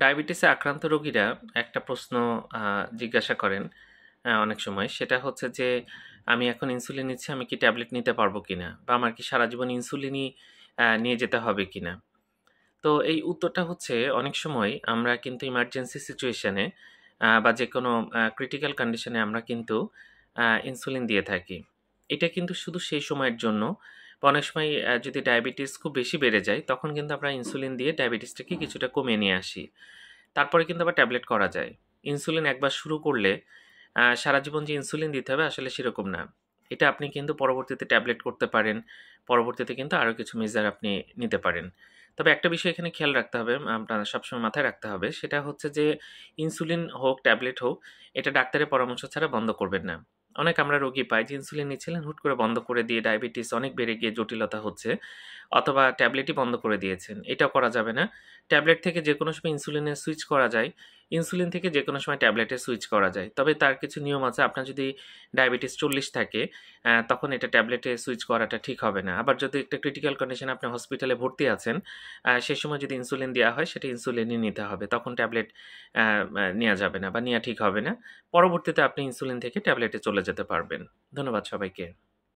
ডায়াবেটিসে আক্রান্ত রোগীরা একটা প্রশ্ন জিজ্ঞাসা করেন অনেক সময় সেটা হচ্ছে যে আমি এখন ইনসুলিন নিচ্ছি আমি কি ট্যাবলেট নিতে পারবো কি না বা আমার কি সারা জীবন ইনসুলিনই নিয়ে যেতে হবে কি না তো এই উত্তরটা হচ্ছে অনেক সময় আমরা কিন্তু ইমার্জেন্সি সিচুয়েশানে বা যে কোনো ক্রিটিক্যাল কন্ডিশনে আমরা কিন্তু ইনসুলিন দিয়ে থাকি এটা কিন্তু শুধু সেই সময়ের জন্য অনেক সময় যদি ডায়াবেটিস খুব বেশি বেড়ে যায় তখন কিন্তু আমরা ইনসুলিন দিয়ে ডায়াবেটিসটাকে কিছুটা কমিয়ে নিয়ে আসি তারপরে কিন্তু আবার ট্যাবলেট করা যায় ইনসুলিন একবার শুরু করলে সারা জীবন যে ইনসুলিন দিতে হবে আসলে সেরকম না এটা আপনি কিন্তু পরবর্তীতে ট্যাবলেট করতে পারেন পরবর্তীতে কিন্তু আরও কিছু মেজার আপনি নিতে পারেন তবে একটা বিষয় এখানে খেয়াল রাখতে হবে আপনার সবসময় মাথায় রাখতে হবে সেটা হচ্ছে যে ইনসুলিন হোক ট্যাবলেট হোক এটা ডাক্তারের পরামর্শ ছাড়া বন্ধ করবেন না অনেক আমরা রোগী পাই যে ইনসুলিন নিচ্ছিলেন হুট করে বন্ধ করে দিয়ে ডায়াবেটিস অনেক বেড়ে গিয়ে জটিলতা হচ্ছে অথবা ট্যাবলেটই বন্ধ করে দিয়েছেন এটাও করা যাবে না ট্যাবলেট থেকে যে কোনো সময় ইনসুলিনের সুইচ করা যায় ইনসুলিন থেকে যে কোনো সময় ট্যাবলেটে সুইচ করা যায় তবে তার কিছু নিয়ম আছে আপনার যদি ডায়াবেটিস চল্লিশ থাকে তখন এটা ট্যাবলেটে সুইচ করাটা ঠিক হবে না আবার যদি একটা ক্রিটিক্যাল কন্ডিশন আপনি হসপিটালে ভর্তি আছেন সে সময় যদি ইনসুলিন দেওয়া হয় সেটা ইনসুলিনই নিতে হবে তখন ট্যাবলেট নেওয়া যাবে না বা নেওয়া ঠিক হবে না পরবর্তীতে আপনি ইনসুলিন থেকে ট্যাবলেটে চলে যেতে পারবেন ধন্যবাদ সবাইকে